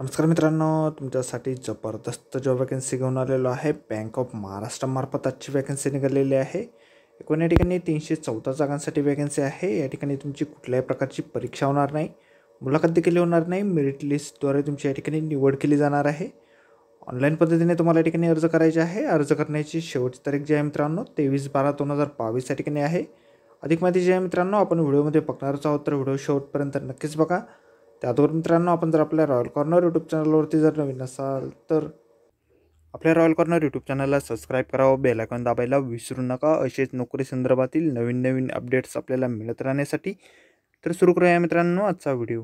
नमस्कार मित्रांनो तुमच्यासाठी जबरदस्त जॉब वॅकन्सी घेऊन आलेलो आहे बँक ऑफ महाराष्ट्रामार्फत आजची वॅकन्सी निघालेली आहे एकूण या ठिकाणी तीनशे चौदा जागांसाठी वॅकन्सी आहे या ठिकाणी तुमची कुठल्याही प्रकारची परीक्षा होणार नाही मुलाखत देखील होणार नाही मेरिट लिस्टद्वारे तुमची या ठिकाणी निवड केली जाणार आहे ऑनलाईन पद्धतीने तुम्हाला या ठिकाणी अर्ज करायचे आहे अर्ज करण्याची शेवटची तारीख जी आहे मित्रांनो तेवीस बारा दोन हजार बावीस या ठिकाणी आहे अधिक माहिती जी आहे मित्रांनो आपण व्हिडिओमध्ये बघणारच आहोत तर व्हिडिओ शेवटपर्यंत नक्कीच बघा त्यातवर मित्रांनो आपण जर आपल्या रॉयल कॉर्नर यूट्यूब चॅनलवरती जर नवीन असाल तर आपल्या रॉयल कॉर्नर यूट्यूब चॅनलला सबस्क्राईब करावं बेलायकॉन दाबायला विसरू नका असेच नोकरी संदर्भातील नवीन नवीन अपडेट्स आपल्याला मिळत राहण्यासाठी तर सुरू करूया मित्रांनो आजचा व्हिडिओ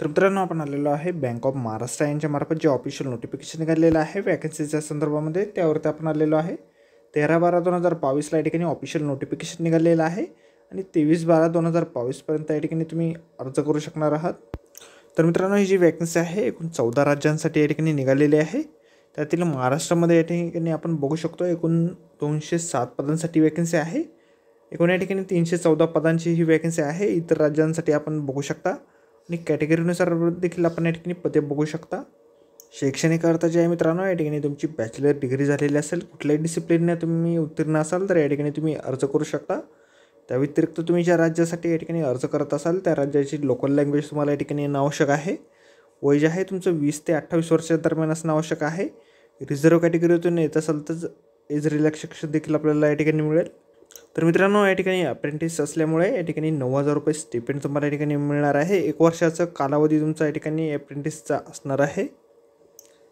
तर मित्रांनो आपण आलेलो आहे बँक ऑफ महाराष्ट्र यांच्यामार्फत जे ऑफिशियल नोटिफिकेशन निघालेलं आहे वॅकन्सीच्या संदर्भामध्ये त्यावरती आपण आलेलो आहे तेरा बारा दोन हजार बावीसला या ठिकाणी ऑफिशियल नोटिफिकेशन निघालेलं आहे आणि तेवीस बारा दोन हजार बावीसपर्यंत या ठिकाणी तुम्ही अर्ज करू शकणार आहात तर मित्रांनो ही जी वॅकन्सी आहे एकूण चौदा राज्यांसाठी या ठिकाणी निघालेली आहे त्यातील महाराष्ट्रामध्ये या ठिकाणी आपण बघू शकतो एकूण दोनशे सात पदांसाठी वॅकन्सी आहे एकूण या ठिकाणी तीनशे चौदा पदांची ही वॅकन्सी आहे इतर राज्यांसाठी आपण बघू शकता आणि कॅटेगरीनुसार देखील आपण या ठिकाणी पदे बघू शकता शैक्षणिक अर्थ जे आहे मित्रांनो या ठिकाणी तुमची बॅचलर डिग्री झालेली असेल कुठल्याही डिसिप्लिनने तुम्ही उत्तीर्ण असाल तर या ठिकाणी तुम्ही अर्ज करू शकता त्या व्यतिरिक्त तुम्ही ज्या राज्यासाठी या ठिकाणी अर्ज करत असाल त्या राज्याची लोकल लँग्वेज तुम्हाला या ठिकाणी येणं आवश्यक आहे वय जे आहे तुमचं वीस ते अठ्ठावीस वर्षादरम्यान दरम्यान असणं आवश्यक आहे रिझर्व्ह कॅटेगरीतून येत असाल तर एज रिलॅक्सेशन देखील आपल्याला या ठिकाणी मिळेल तर मित्रांनो या ठिकाणी अप्रेंटिस असल्यामुळे या ठिकाणी नऊ हजार रुपये स्टिपेंड तुम्हाला या ठिकाणी मिळणार आहे एक वर्षाचा कालावधी तुमचा या ठिकाणी अप्रेंटिसचा असणार आहे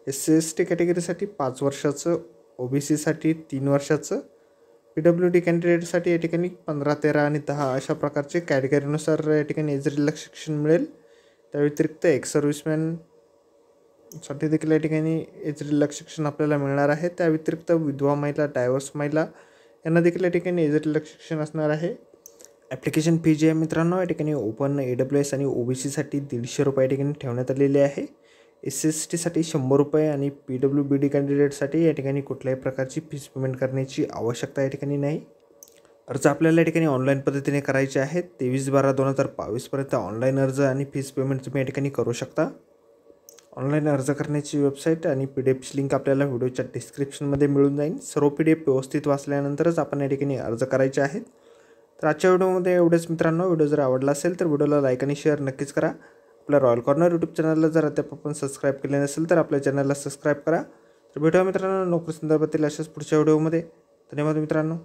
एस सी एस टी कॅटेगरीसाठी पाच वर्षाचं ओ बी सीसाठी तीन वर्षाचं पी डब्ल्यू डी कॅन्डिडेटसाठी या ठिकाणी पंधरा तेरा आणि दहा अशा प्रकारचे कॅटेगरीनुसार या ठिकाणी एज रिलॅक्सेशन शिक्षण मिळेल त्या व्यतिरिक्त एक सर्व्हिसमॅन साठी देखील या ठिकाणी एज रिलॅक्सेशन शिक्षण आपल्याला मिळणार आहे त्या व्यतिरिक्त विधवा महिला डायव्हर्स महिला यांना देखील या ठिकाणी एज रिलॅक्सेशन शिक्षण असणार आहे ॲप्लिकेशन फी जी आहे मित्रांनो या ठिकाणी ओपन ए एस आणि ओ बी सीसाठी दीडशे रुपये ठिकाणी ठेवण्यात आलेली आहे एस एस टीसाठी शंभर रुपये आणि पी डब्ल्यू बी डी कॅन्डिडेटसाठी या ठिकाणी कुठल्याही प्रकारची फीस पेमेंट करण्याची आवश्यकता या ठिकाणी नाही अर्ज आपल्याला या ठिकाणी ऑनलाईन पद्धतीने करायचे आहेत तेवीस बारा दोन हजार बावीसपर्यंत ऑनलाईन अर्ज आणि फीस पेमेंट तुम्ही या ठिकाणी करू शकता ऑनलाईन अर्ज करण्याची वेबसाईट आणि पी डी एफची लिंक आपल्याला व्हिडिओच्या डिस्क्रिप्शनमध्ये मिळून जाईल सर्व पी डी एफ व्यवस्थित वाचल्यानंतरच आपण या ठिकाणी अर्ज करायचे आहेत तर आजच्या व्हिडिओमध्ये एवढेच मित्रांनो व्हिडिओ जर आवडला असेल तर व्हिडिओला लाईक आणि शेअर नक्कीच करा आपल्या रॉयल कॉर्नर यूट्यूब चॅनलला जर अद्याप आपण सबस्क्राईब केले नसेल तर आपल्या चॅनलला सबस्क्राईब करा तर भेटूया मित्रांनो नोकरी संदर्भातील अशाच पुढच्या व्हिडिओमध्ये धन्यवाद मित्रांनो